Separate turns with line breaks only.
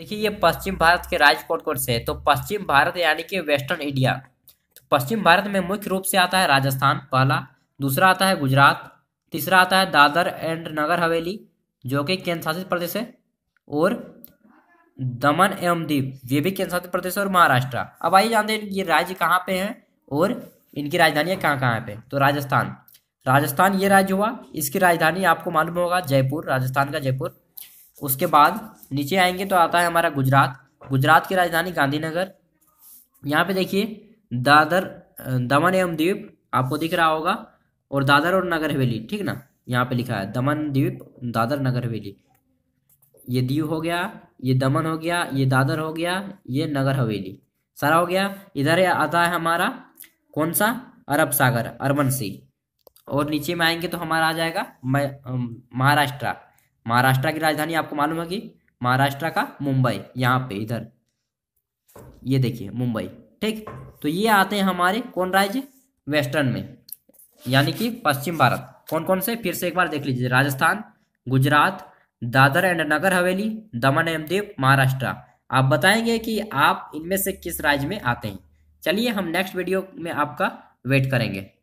देखिए ये पश्चिम भारत के राजकोट कोट से तो पश्चिम भारत यानी कि वेस्टर्न इंडिया तो पश्चिम भारत में मुख्य रूप से आता है राजस्थान पहला दूसरा आता है गुजरात तीसरा आता है दादर एंड नगर हवेली जो कि केंद्र शासित प्रदेश है और दमन एवं दीप ये भी केंद्र शासित प्रदेश और महाराष्ट्र अब आइए जानते हैं ये राज्य कहाँ पे हैं और इनकी राजधानियाँ कहाँ कहाँ पे तो राजस्थान राजस्थान ये राज्य हुआ इसकी राजधानी आपको मालूम होगा जयपुर राजस्थान का जयपुर उसके बाद नीचे आएंगे तो आता है हमारा गुजरात गुजरात की राजधानी गांधीनगर यहाँ पे देखिए दादर दमन एवं द्वीप आपको दिख रहा होगा और दादर और नगर हवेली ठीक ना यहाँ पे लिखा है दमन द्वीप दादर नगर हवेली ये दीव हो गया ये दमन हो गया ये दादर हो गया ये नगर हवेली सारा हो गया इधर आता है हमारा कौन सा अरब सागर अरबन सी और नीचे में आएंगे तो हमारा आ जाएगा महाराष्ट्र महाराष्ट्र की राजधानी आपको मालूम है कि महाराष्ट्र का मुंबई यहाँ पे इधर ये देखिए मुंबई ठीक तो ये आते हैं हमारे कौन राज्य वेस्टर्न में यानी कि पश्चिम भारत कौन कौन से फिर से एक बार देख लीजिए राजस्थान गुजरात दादर एंड नगर हवेली दमन एवं देव महाराष्ट्र आप बताएंगे कि आप इनमें से किस राज्य में आते हैं चलिए हम
नेक्स्ट वीडियो में आपका वेट करेंगे